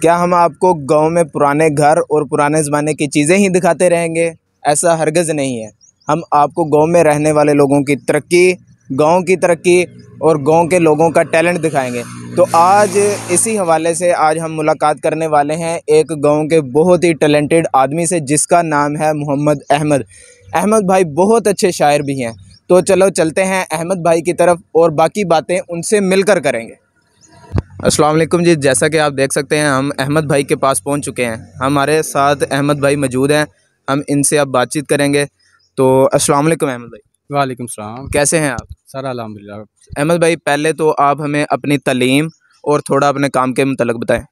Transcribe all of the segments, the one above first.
क्या हम आपको गांव में पुराने घर और पुराने ज़माने की चीज़ें ही दिखाते रहेंगे ऐसा हरगज़ नहीं है हम आपको गांव में रहने वाले लोगों की तरक्की गांव की तरक्की और गांव के लोगों का टैलेंट दिखाएंगे तो आज इसी हवाले से आज हम मुलाकात करने वाले हैं एक गांव के बहुत ही टैलेंटेड आदमी से जिसका नाम है मोहम्मद अहमद अहमद भाई बहुत अच्छे शायर भी हैं तो चलो चलते हैं अहमद भाई की तरफ और बाकी बातें उनसे मिलकर करेंगे असलम जी जैसा कि आप देख सकते हैं हम अहमद भाई के पास पहुंच चुके हैं हमारे साथ अहमद भाई मौजूद हैं हम इनसे अब बातचीत करेंगे तो अस्सलाम अहमद भाई वालेकुम सलाम कैसे हैं आप सर अलहमदिल्ला अहमद भाई पहले तो आप हमें अपनी तलीम और थोड़ा अपने काम के मतलब बताएं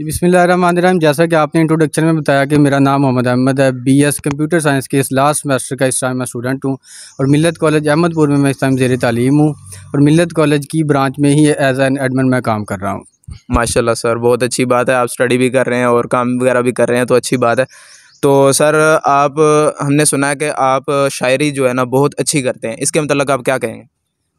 बिसमीम जैसा कि आपने इंट्रोडक्शन में बताया कि मेरा नाम मोहम्मद अहमद है बी एस कंप्यूटर साइंस के इस लास्ट सेमेस्टर का इस टाइम मैं स्टूडेंट हूँ और मिलत कॉलेज अहमदपुर में मैं इस टाइम जेर तालीम हूँ और मिलत कॉलेज की ब्रांच में ही एज एन एडमिन मैं काम कर रहा हूँ माशाल्लाह सर बहुत अच्छी बात है आप स्टडी भी कर रहे हैं और काम वगैरह भी कर रहे हैं तो अच्छी बात है तो सर आप हमने सुना है कि आप शायरी जो है ना बहुत अच्छी करते हैं इसके मतलब आप क्या कहेंगे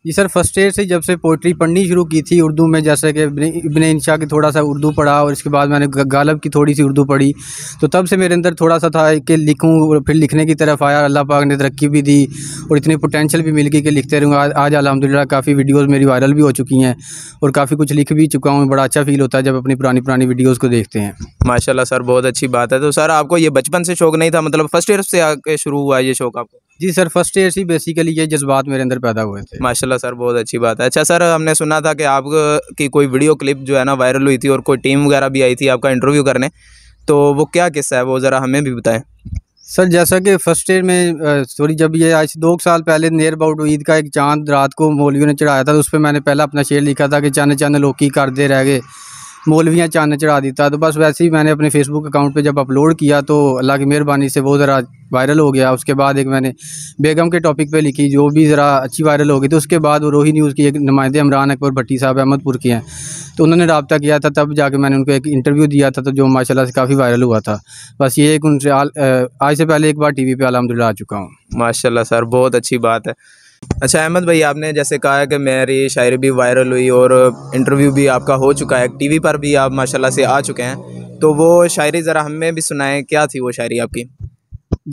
जी सर फर्स्ट ईयर से जब से पोइट्री पढ़नी शुरू की थी उर्दू में जैसे कि इबन इंशा की थोड़ा सा उर्दू पढ़ा और इसके बाद मैंने गालब की थोड़ी सी उर्दू पढ़ी तो तब से मेरे अंदर थोड़ा सा था कि लिखूं और फिर लिखने की तरफ आया अल्लाह पाक ने तरक्की भी दी और इतनी पोटेंशियल भी मिल गई कि लिखते रहूँगा आज अलहमदिल्ला काफ़ी वीडियोज़ मेरी वायरल भी हो चुकी हैं और काफ़ी कुछ लिख भी चुका हूँ बड़ा अच्छा फील होता है जब अपनी पुरानी पुरानी वीडियोज़ को देखते हैं माशाला सर बहुत अच्छी बात है तो सर आपको ये बचपन से शौक नहीं था मतलब फर्स्ट ईयर से आके शुरू हुआ ये शौक आपको जी सर फर्स्ट ईयर से बेसिकली ये जज्बात मेरे अंदर पैदा हुए थे माशाल्लाह सर बहुत अच्छी बात है अच्छा सर हमने सुना था कि आप की कोई वीडियो क्लिप जो है ना वायरल हुई थी और कोई टीम वगैरह भी आई थी आपका इंटरव्यू करने तो वो क्या किस्सा है वो ज़रा हमें भी बताएं सर जैसा कि फर्स्ट ईयर में सॉरी जब ये आज दो साल पहले नियर अबाउट ईद का एक चांद रात को मौलवियों ने चढ़ाया था तो उस पर मैंने पहला अपना शेयर लिखा था कि चाने चाने लोग कर करते रह गए मौलवियाँ चाना चढ़ा था तो बस वैसे ही मैंने अपने फेसबुक अकाउंट पे जब अपलोड किया तो अल्लाह की मेहरबानी से वो ज़रा वायरल हो गया उसके बाद एक मैंने बेगम के टॉपिक पे लिखी जो भी ज़रा अच्छी वायरल हो गई तो उसके बाद वो रोही न्यूज़ की एक नुमाइंदे इमरान अकबर भट्टी साहब अहमदपुर के हैं तो उन्होंने रबता किया था तब जाके मैंने उनको एक इंटरव्यू दिया था तो जो माशाला से काफ़ी वायरल हुआ था बस ये एक उनसे आज से पहले एक बार टी वी पर आ चुका हूँ माशाला सर बहुत अच्छी बात है अच्छा अहमद भाई आपने जैसे कहा कि मेरी शायरी भी वायरल हुई और इंटरव्यू भी आपका हो चुका है टीवी पर भी आप माशाल्लाह से आ चुके हैं तो वो शायरी ज़रा हमें भी सुनाएं क्या थी वो शायरी आपकी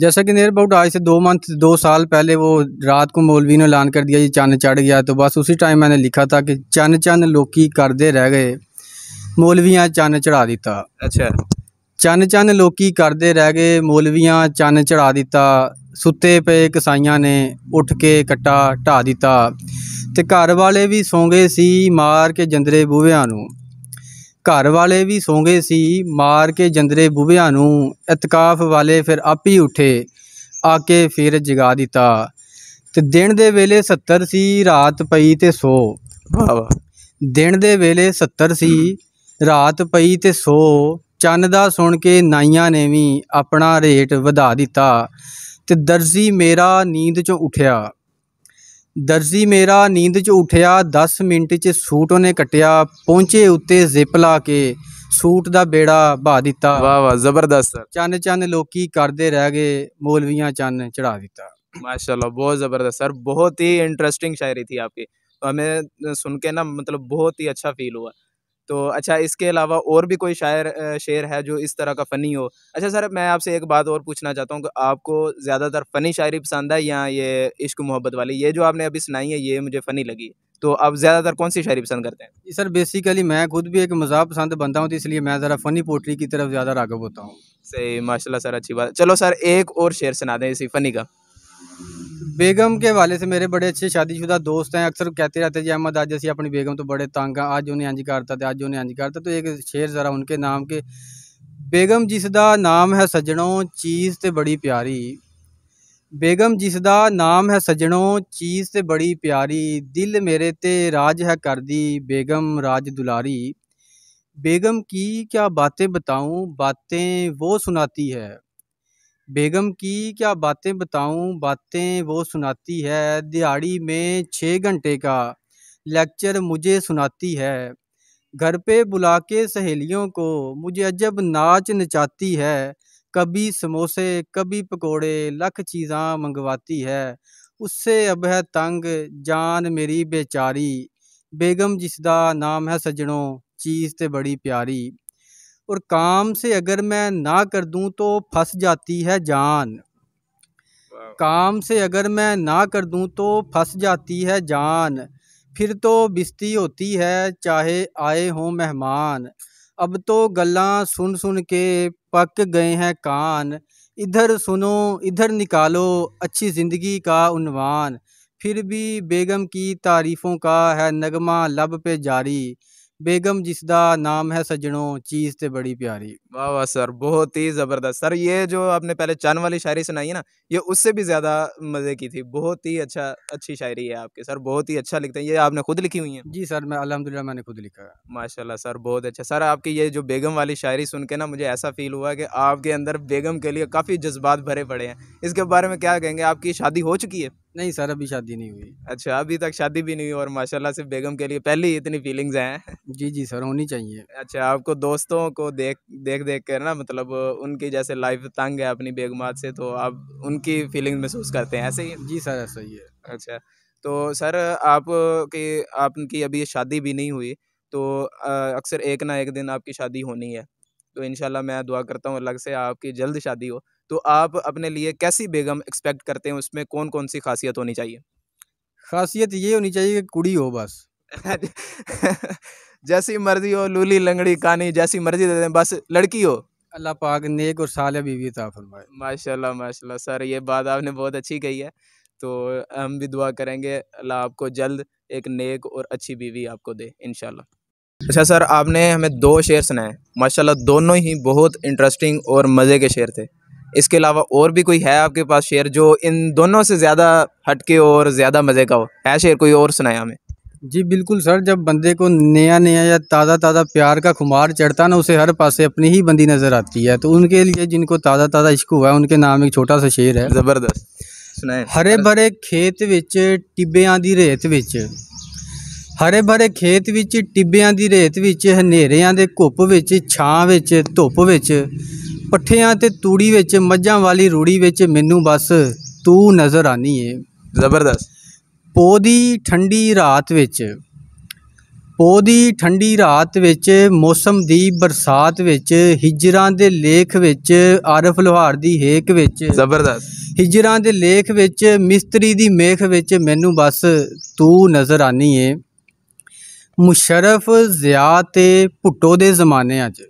जैसा कि नियर अबाउट आज से दो मंथ दो साल पहले वो रात को मौलवी ने ऐलान कर दिया ये चांद चढ़ गया तो बस उसी टाइम मैंने लिखा था कि चंद चंद लोकी करते रह गए मौलवियाँ चंद चढ़ा दिता अच्छा चंद चंद लोग करते रह गए मौलवियाँ चंद चढ़ा दिता ਸੁੱਤੇ ਪਏ ਕਸਾਈਆਂ ਨੇ ਉੱਠ ਕੇ ਕੱਟਾ ਢਾ ਦਿੱਤਾ ਤੇ ਘਰ ਵਾਲੇ ਵੀ ਸੌਂਗੇ ਸੀ ਮਾਰ ਕੇ ਜੰਦਰੇ ਬੂਹਿਆਂ ਨੂੰ ਘਰ ਵਾਲੇ ਵੀ ਸੌਂਗੇ ਸੀ ਮਾਰ ਕੇ ਜੰਦਰੇ ਬੂਹਿਆਂ ਨੂੰ ਇਤਕਾਫ ਵਾਲੇ ਫਿਰ ਆਪ ਹੀ ਉੱਠੇ ਆ ਕੇ ਫਿਰ ਜਗਾ ਦਿੱਤਾ ਤੇ ਦਿਨ ਦੇ ਵੇਲੇ 70 ਸੀ ਰਾਤ ਪਈ ਤੇ ਸੋ ਵਾਹ ਦਿਨ ਦੇ ਵੇਲੇ 70 ਸੀ ਰਾਤ ਪਈ ਤੇ ਸੋ ਚੰਨ ਦਾ ਸੁਣ ਕੇ ਨਾਈਆਂ ਨੇ ਵੀ ਆਪਣਾ ਰੇਟ ਵਧਾ ਦਿੱਤਾ ते दर्जी मेरा नींद चों उट्ठेआ दर्जी मेरा नींद च उट्ठेआ 10 मिंट च सूट उ'नें कट्टेआ पौंह्चे उत्ते जिप ला के सूट दा बेड़ा बहा दित्ता वाह वाह जबरदस्त सर चन्न चन्न लोकी रह गए मोलविया चन चढ़ा दित्ता माशाल्लाह बहुत ज़बरदस्त सर बहुत ही इंटरेस्टिंग शायरी थी आपकी हमें सुन के ना मतलब बहुत ही अच्छा फील हुआ तो अच्छा इसके अलावा और भी कोई शायर शेर है जो इस तरह का फ़नी हो अच्छा सर मैं आपसे एक बात और पूछना चाहता हूँ कि आपको ज़्यादातर फ़नी शायरी पसंद है या ये इश्क मोहब्बत वाली ये जो आपने अभी सुनाई है ये मुझे फ़नी लगी तो आप ज़्यादातर कौन सी शायरी पसंद करते हैं सर बेसिकली मैं खुद भी एक मज़ाक पसंद बनता हूँ तो इसलिए मैं ज़रा फ़नी पोट्री की तरफ ज़्यादा रागब होता हूँ सही माशाल्लाह सर अच्छी बात चलो सर एक और शेर सुना दें इसी फ़नी का बेगम के हवाले से मेरे बड़े अच्छे शादीशुदा दोस्त हैं अक्सर कहते रहते हैं जी अहमद आज अभी अपनी बेगम तो बड़े तंग हैं आज उन्हें अंज करता तो आज उन्हें अंज करता तो एक शेर ज़रा उनके नाम के बेगम जिसका नाम है सजनों चीज़ तो बड़ी प्यारी बेगम जिसका नाम है सजनों चीज़ तो बड़ी प्यारी दिल मेरे ते राज है कर दी बेगम राज दुलारी बेगम की क्या बातें बताऊं बातें वो सुनाती है बेगम की क्या बातें बताऊं बातें वो सुनाती है दिहाड़ी में छः घंटे का लेक्चर मुझे सुनाती है घर पे बुला के सहेलियों को मुझे अजब नाच नचाती है कभी समोसे कभी पकोड़े लख चीज़ां मंगवाती है उससे अब है तंग जान मेरी बेचारी बेगम जिसका नाम है सजनों चीज़ तो बड़ी प्यारी और काम से अगर मैं ना कर दूं तो फंस जाती है जान काम से अगर मैं ना कर दूं तो फंस जाती है जान फिर तो बिस्ती होती है चाहे आए हों मेहमान अब तो गल्ला सुन सुन के पक गए हैं कान इधर सुनो इधर निकालो अच्छी ज़िंदगी का उनवान फिर भी बेगम की तारीफ़ों का है नगमा लब पे जारी ਬੇਗਮ ਜਿਸ ਦਾ ਨਾਮ ਹੈ ਸਜਣੋ ਚੀਜ਼ ਤੇ ਬੜੀ ਪਿਆਰੀ वाह वाह सर बहुत ही ज़बरदस्त सर ये जो आपने पहले चांद वाली शायरी सुनाई है ना ये उससे भी ज़्यादा मज़े की थी बहुत ही अच्छा अच्छी शायरी है आपकी सर बहुत ही अच्छा लिखते हैं ये आपने खुद लिखी हुई है जी सर मैं अलहमदिल्ला मैंने खुद लिखा है माशाल्लाह सर बहुत अच्छा सर आपकी ये जो बेगम वाली शायरी सुन के ना मुझे ऐसा फील हुआ कि आपके अंदर बेगम के लिए काफ़ी जज्बात भरे पड़े हैं इसके बारे में क्या कहेंगे आपकी शादी हो चुकी है नहीं सर अभी शादी नहीं हुई अच्छा अभी तक शादी भी नहीं हुई और माशाल्लाह से बेगम के लिए पहले ही इतनी फीलिंग्स हैं जी जी सर होनी चाहिए अच्छा आपको दोस्तों को देख देख देख देख कर ना मतलब उनकी जैसे लाइफ तंग है अपनी बेगमात से तो आप उनकी फीलिंग महसूस करते हैं ऐसे ही जी सर ऐसा ही है अच्छा तो सर आप की आपकी अभी शादी भी नहीं हुई तो अक्सर एक ना एक दिन आपकी शादी होनी है तो इनशाला मैं दुआ करता हूँ अलग से आपकी जल्द शादी हो तो आप अपने लिए कैसी बेगम एक्सपेक्ट करते हैं उसमें कौन कौन सी खासियत होनी चाहिए खासियत ये होनी चाहिए कि कुड़ी हो बस जैसी मर्जी हो लूली लंगड़ी कानी जैसी मर्जी दे दें बस लड़की हो अल्लाह पाक नेक और साल बीवी था फरमाए माशाल्लाह माशाल्लाह सर ये बात आपने बहुत अच्छी कही है तो हम भी दुआ करेंगे अल्लाह आपको जल्द एक नेक और अच्छी बीवी आपको दे इन अच्छा सर आपने हमें दो शेर सुनाए माशाल्लाह दोनों ही बहुत इंटरेस्टिंग और मज़े के शेर थे इसके अलावा और भी कोई है आपके पास शेर जो इन दोनों से ज़्यादा हटके और ज़्यादा मज़े का हो है शेर कोई और सुनाया हमें ਜੀ ਬਿਲਕੁਲ ਸਰ ਜਦ ਬੰਦੇ ਕੋ ਨਿਆ ਨਿਆ ਜਾਂ ਤਾਜ਼ਾ ਤਾਜ਼ਾ ਪਿਆਰ का ਖੁਮਾਰ चढ़ता ਨਾ ਉਸੇ ਹਰ ਪਾਸੇ ਆਪਣੀ ਹੀ ਬੰਦੀ ਨਜ਼ਰ ਆਤੀ ਹੈ है तो ਲਈ लिए जिनको ਤਾਜ਼ਾ ताज़ा इश्क हुआ है उनके नाम एक छोटा सा शेर ਜ਼ਬਰਦਸਤ ਸੁਣਾਏ ਹਰੇ ਭਰੇ ਖੇਤ ਵਿੱਚ ਟਿੱਬਿਆਂ ਦੀ ਰੇਤ ਵਿੱਚ ਹਰੇ ਭਰੇ ਖੇਤ ਵਿੱਚ ਟਿੱਬਿਆਂ ਦੀ ਰੇਤ ਵਿੱਚ ਹਨੇਰਿਆਂ ਦੇ ਘੁੱਪ ਵਿੱਚ ਛਾਂ ਵਿੱਚ ਧੁੱਪ ਵਿੱਚ ਪੱਠਿਆਂ ਤੇ ਤੂੜੀ ਵਿੱਚ ਮੱਝਾਂ ਵਾਲੀ ਰੂੜੀ ਵਿੱਚ ਮੈਨੂੰ ਬਸ ਤੂੰ ਨਜ਼ਰ ਆਨੀ ਏ ਜ਼ਬਰਦਸਤ ਪੋ ਦੀ ਠੰਡੀ ਰਾਤ ਵਿੱਚ ਪੋ ਦੀ ਠੰਡੀ ਰਾਤ ਵਿੱਚ ਮੌਸਮ ਦੀ ਬਰਸਾਤ ਵਿੱਚ ਹਿਜਰਾਂ ਦੇ ਲੇਖ ਵਿੱਚ ਆਰਫ ਲੋਹਾਰ ਦੀ ਹੇਕ ਵਿੱਚ ਜ਼ਬਰਦਸਤ ਹਿਜਰਾਂ ਦੇ ਲੇਖ ਵਿੱਚ ਮਿਸਤਰੀ ਦੀ ਮੇਖ ਵਿੱਚ ਮੈਨੂੰ ਬਸ ਤੂੰ ਨਜ਼ਰ ਆਨੀ ਏ ਮੁਸ਼ਰਫ ਜ਼ਿਆ ਤੇ ਭੁੱਟੋ ਦੇ ਜ਼ਮਾਨੇ ਅੱਜ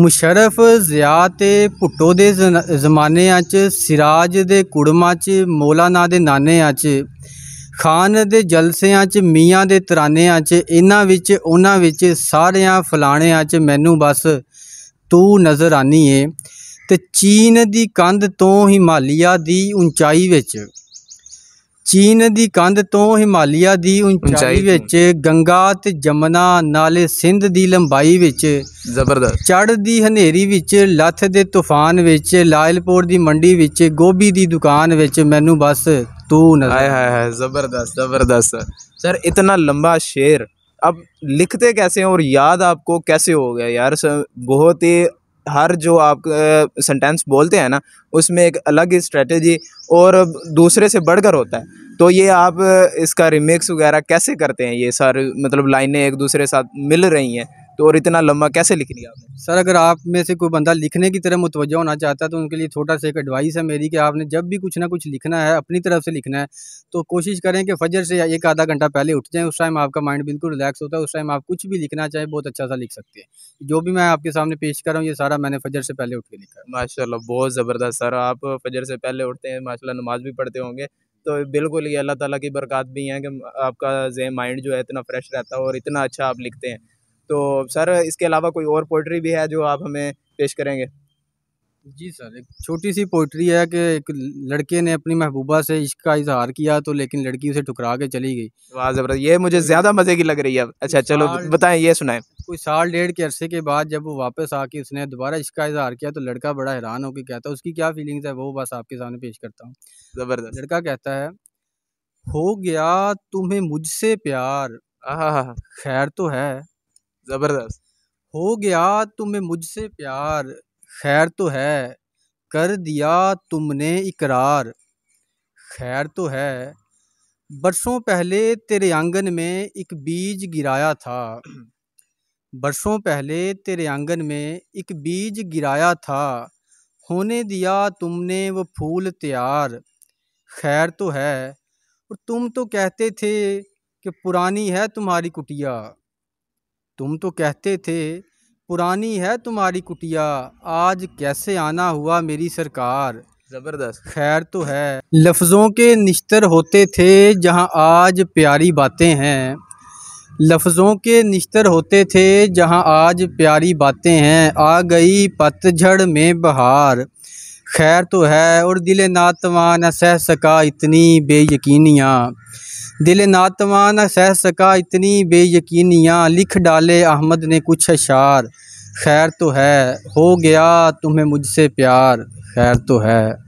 ਮੁਸ਼ਰਫ ਜ਼ਿਆ ਤੇ ਭੁੱਟੋ ਦੇ ਜ਼ਮਾਨਿਆਂ 'ਚ ਸਿਰਾਜ ਦੇ ਕੁੜਮਾਂ 'ਚ ਮੌਲਾਨਾ ਦੇ ਆਂ 'ਚ ਖਾਨ ਦੇ ਜਲਸਿਆਂ 'ਚ ਮੀਆਂ ਦੇ ਤਰਾਨਿਆਂ 'ਚ ਇਹਨਾਂ ਵਿੱਚ ਉਹਨਾਂ ਵਿੱਚ ਸਾਰਿਆਂ ਫਲਾਣਿਆਂ 'ਚ ਮੈਨੂੰ ਬਸ ਤੂੰ ਨਜ਼ਰ ਆਨੀ ਏ ਤੇ ਚੀਨ ਦੀ ਕੰਧ ਤੋਂ ਹਿਮਾਲਿਆ ਦੀ ਉਚਾਈ ਵਿੱਚ ਚੀਨ ਦੀ ਕੰਧ ਤੋਂ ਹਿਮਾਲਿਆ ਦੀ ਉਚਾਈ ਵਿੱਚ ਗੰਗਾ ਤੇ ਜਮਨਾ ਨਾਲੇ ਸਿੰਧ ਦੀ ਲੰਬਾਈ ਵਿੱਚ ਜ਼ਬਰਦਸਤ ਚੜ੍ਹਦੀ ਹਨੇਰੀ ਵਿੱਚ ਲੱਥ ਦੇ ਤੂਫਾਨ ਵਿੱਚ ਲਾਇਲਪੁਰ ਦੀ ਮੰਡੀ ਵਿੱਚ ਗੋਭੀ ਦੀ ਦੁਕਾਨ ਵਿੱਚ ਮੈਨੂੰ ਬਸ ਤੂੰ ਨਜ਼ਰ ਆਏ ਹਾਏ ਹਾਏ ਜ਼ਬਰਦਸਤ ਜ਼ਬਰਦਸਤ ਸਰ ਇਤਨਾ ਲੰਬਾ ਸ਼ੇਰ ਅਬ ਲਿਖਤੇ ਕੈਸੇ ਔਰ ਯਾਦ ਆਪਕੋ आपको ਹੋ ਗਿਆ ਯਾਰ ਬਹੁਤ ਹੀ हर जो आप सेंटेंस बोलते हैं ना उसमें एक अलग स्ट्रेटजी और दूसरे से बढ़कर होता है तो ये आप इसका रिमिक्स वगैरह कैसे करते हैं ये सारे मतलब लाइनें एक दूसरे के साथ मिल रही हैं तो और इतना लंबा कैसे लिख लिया आपने सर अगर आप में से कोई बंदा लिखने की तरह मुतवजा होना चाहता है तो उनके लिए छोटा सा एक एडवाइस है मेरी कि आपने जब भी कुछ ना कुछ लिखना है अपनी तरफ से लिखना है तो कोशिश करें कि फजर से एक आधा घंटा पहले उठ जाएँ उस टाइम आपका माइंड बिल्कुल रिलैक्स होता है उस टाइम आप कुछ भी लिखना चाहें बहुत अच्छा सा लिख सकते हैं जो भी मैं आपके सामने पेश कर रहा हूँ ये सारा मैंने फजर से पहले उठ के लिखा है माशा बहुत ज़बरदस्त सर आप फजर से पहले उठते हैं माशा नमाज भी पढ़ते होंगे तो बिल्कुल ये अल्लाह ताला की बरकत भी है कि आपका जे माइंड जो है इतना फ्रेश रहता है और इतना अच्छा आप लिखते हैं तो सर इसके अलावा कोई और पोइट्री भी है जो आप हमें पेश करेंगे जी सर एक छोटी सी पोइट्री है कि एक लड़के ने अपनी महबूबा से इश्क का इजहार किया तो लेकिन लड़की उसे ठुकरा के चली गई वाह ज़बरदस्त ये मुझे तो ज़्यादा मज़े की लग रही है अच्छा चलो बताएं ये सुनाएं कोई साल डेढ़ के अरसे के बाद जब वो वापस आके उसने दोबारा का इजहार किया तो लड़का बड़ा हैरान होकर कहता है उसकी क्या फीलिंग है वो बस आपके सामने पेश करता हूँ ज़बरदस्त लड़का कहता है हो गया तुम्हें मुझसे प्यार खैर तो है ज़बरदस्त हो गया तुम्हें मुझसे प्यार खैर तो है कर दिया तुमने इकरार खैर तो है बरसों पहले तेरे आंगन में एक बीज गिराया था बरसों पहले तेरे आंगन में एक बीज गिराया था होने दिया तुमने वो फूल तैयार खैर तो है और तुम तो कहते थे कि पुरानी है तुम्हारी कुटिया तुम तो कहते थे पुरानी है तुम्हारी कुटिया आज कैसे आना हुआ मेरी सरकार ज़बरदस्त खैर तो है लफ्ज़ों के निश्तर होते थे जहां आज प्यारी बातें हैं लफ्ज़ों के निश्तर होते थे जहां आज प्यारी बातें हैं आ गई पतझड़ में बहार खैर तो है और दिल नातवा न सह सका इतनी बेयकीनियाँ दिल नातवा न सह सका इतनी बेयकीनियाँ लिख डाले अहमद ने कुछ अशार खैर तो है हो गया तुम्हें मुझसे प्यार खैर तो है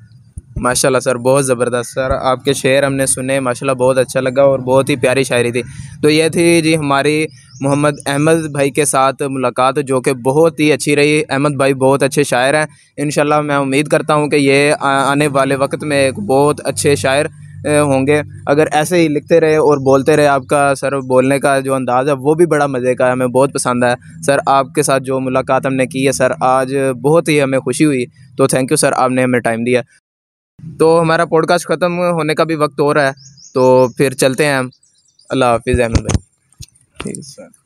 माशाल्लाह सर बहुत ज़बरदस्त सर आपके शेर हमने सुने माशाल्लाह बहुत अच्छा लगा और बहुत ही प्यारी शायरी थी तो यह थी जी हमारी मोहम्मद अहमद भाई के साथ मुलाकात जो कि बहुत ही अच्छी रही अहमद भाई बहुत अच्छे शायर हैं इन मैं उम्मीद करता हूँ कि ये आने वाले वक्त में एक बहुत अच्छे शायर होंगे अगर ऐसे ही लिखते रहे और बोलते रहे आपका सर बोलने का जो अंदाज़ है वो भी बड़ा मज़े का है हमें बहुत पसंद है सर आपके साथ जो मुलाकात हमने की है सर आज बहुत ही हमें खुशी हुई तो थैंक यू सर आपने हमें टाइम दिया तो हमारा पॉडकास्ट ख़त्म होने का भी वक्त हो रहा है तो फिर चलते हैं हम अल्लाह हाफिज़ अहमद भाई ठीक है सर